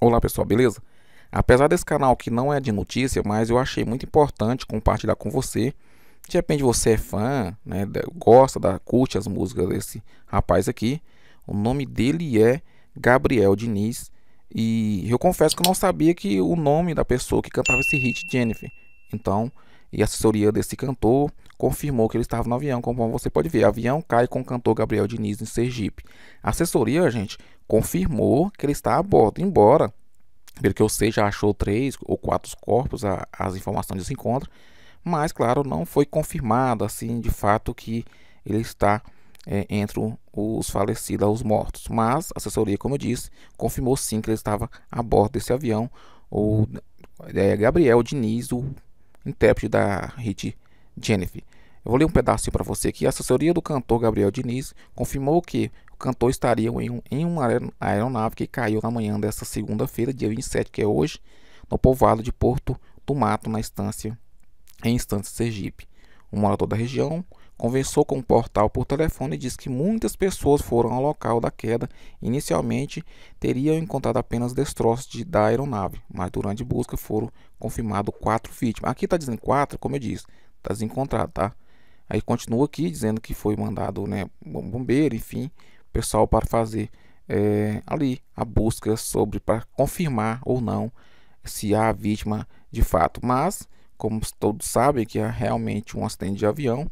Olá pessoal, beleza? Apesar desse canal que não é de notícia, mas eu achei muito importante compartilhar com você. De repente você é fã, né, gosta, da, curte as músicas desse rapaz aqui. O nome dele é Gabriel Diniz. E eu confesso que eu não sabia que o nome da pessoa que cantava esse hit, Jennifer. Então, e a assessoria desse cantor confirmou que ele estava no avião, como você pode ver. Avião cai com o cantor Gabriel Diniz em Sergipe. A assessoria, gente, confirmou que ele está a bordo, embora, pelo que eu sei, já achou três ou quatro corpos, a, as informações desse encontro, mas, claro, não foi confirmado, assim, de fato, que ele está é, entre os falecidos, os mortos. Mas a assessoria, como eu disse, confirmou sim que ele estava a bordo desse avião. O é, Gabriel Diniz, o intérprete da Hit Jennifer. Eu vou ler um pedacinho para você aqui. A assessoria do cantor Gabriel Diniz confirmou que o cantor estaria em, um, em uma aeronave que caiu na manhã desta segunda-feira, dia 27, que é hoje, no povoado de Porto do Mato, na instância, em instância Sergipe. Um morador da região conversou com o portal por telefone e disse que muitas pessoas foram ao local da queda. Inicialmente teriam encontrado apenas destroços de, da aeronave, mas durante a busca foram confirmados quatro vítimas. Aqui está dizendo quatro, como eu disse, está desencontrado, tá? Aí continua aqui dizendo que foi mandado, né, bombeiro, enfim, pessoal para fazer é, ali a busca sobre para confirmar ou não se há vítima de fato. Mas, como todos sabem, que é realmente um acidente de avião,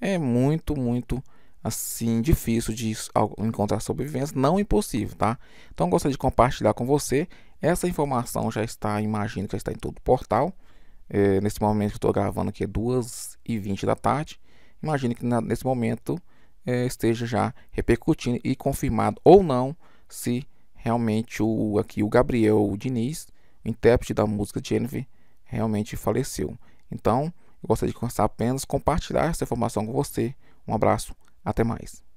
é muito, muito assim difícil de encontrar sobreviventes, não impossível, tá? Então gostaria de compartilhar com você. Essa informação já está, imagino que já está em todo o portal. É, nesse momento que estou gravando aqui é 2h20 da tarde imagine que nesse momento é, esteja já repercutindo e confirmado ou não se realmente o aqui o Gabriel Diniz, o intérprete da música Jennifer, realmente faleceu. Então, eu gostaria de começar apenas compartilhar essa informação com você. Um abraço, até mais.